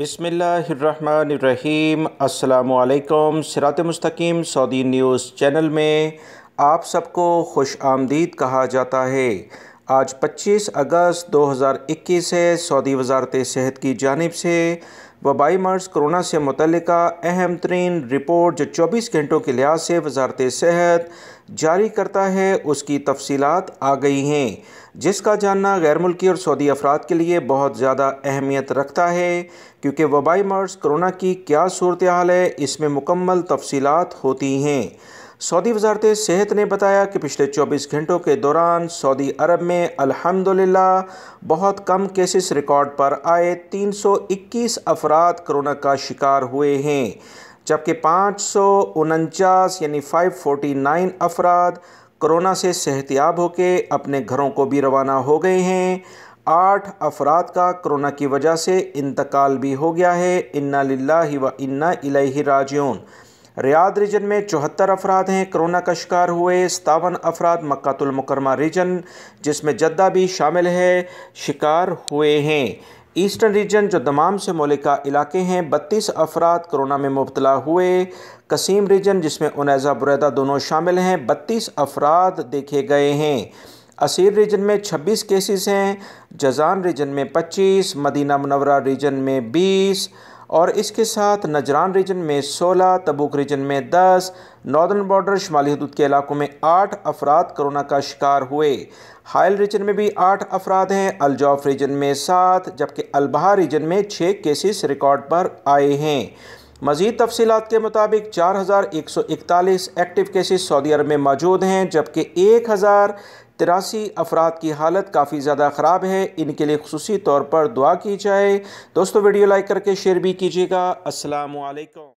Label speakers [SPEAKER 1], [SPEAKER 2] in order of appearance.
[SPEAKER 1] بسم اللہ الرحمن الرحیم السلام علیکم سرات مستقیم سعودی نیوز چینل میں آپ سب کو خوش آمدید کہا جاتا ہے آج پچیس اگست دو ہزار اکیس ہے سعودی وزارت صحت کی جانب سے وبائی مرض کرونا سے متعلقہ اہم ترین رپورٹ جو چوبیس گھنٹوں کے لحاظ سے وزارت صحت جاری کرتا ہے اس کی تفصیلات آ گئی ہیں جس کا جاننا غیر ملکی اور سعودی افراد کے لیے بہت زیادہ اہمیت رکھتا ہے کیونکہ وبائی مرض کرونا کی کیا صورتحال ہے اس میں مکمل تفصیلات ہوتی ہیں سعودی وزارت صحت نے بتایا کہ پچھلے چوبیس گھنٹوں کے دوران سعودی عرب میں الحمدللہ بہت کم کیسز ریکارڈ پر آئے تین سو اکیس افراد کرونا کا شکار ہوئے ہیں جبکہ پانچ سو انچاس یعنی فائیو فورٹی نائن افراد کرونا سے صحتیاب ہو کے اپنے گھروں کو بھی روانہ ہو گئے ہیں آٹھ افراد کا کرونا کی وجہ سے انتقال بھی ہو گیا ہے انا للہ و انا اللہ راجعون ریاض ریجن میں چوہتر افراد ہیں کرونا کا شکار ہوئے ستاون افراد مکاتُ المکرمہ ریجن جس میں جدہ بھی شامل ہے شکار ہوئے ہیں ایسٹرن ریجن جو دمام سے مولکہ علاقے ہیں بتیس افراد کرونا میں مبتلا ہوئے قسیم ریجن جس میں انیزہ بریدہ دونوں شامل ہیں بتیس افراد دیکھے گئے ہیں اسیر ریجن میں چھبیس کیسز ہیں جزان ریجن میں پچیس مدینہ منورہ ریجن میں بیس اور اس کے ساتھ نجران ریجن میں سولہ تبوک ریجن میں دس نارڈرن بارڈر شمالی حدود کے علاقوں میں آٹھ افراد کرونا کا شکار ہوئے ہائل ریجن میں بھی آٹھ افراد ہیں الجوف ریجن میں سات جبکہ البہا ریجن میں چھ کیسز ریکارڈ پر آئے ہیں مزید تفصیلات کے مطابق چار ہزار ایک سو اکتالیس ایکٹیو کیسز سعودی عرب میں موجود ہیں جبکہ ایک ہزار تراسی افراد کی حالت کافی زیادہ خراب ہے ان کے لیے خصوصی طور پر دعا کی جائے دوستو ویڈیو لائک کر کے شیئر بھی کیجیے گا السلام علیکم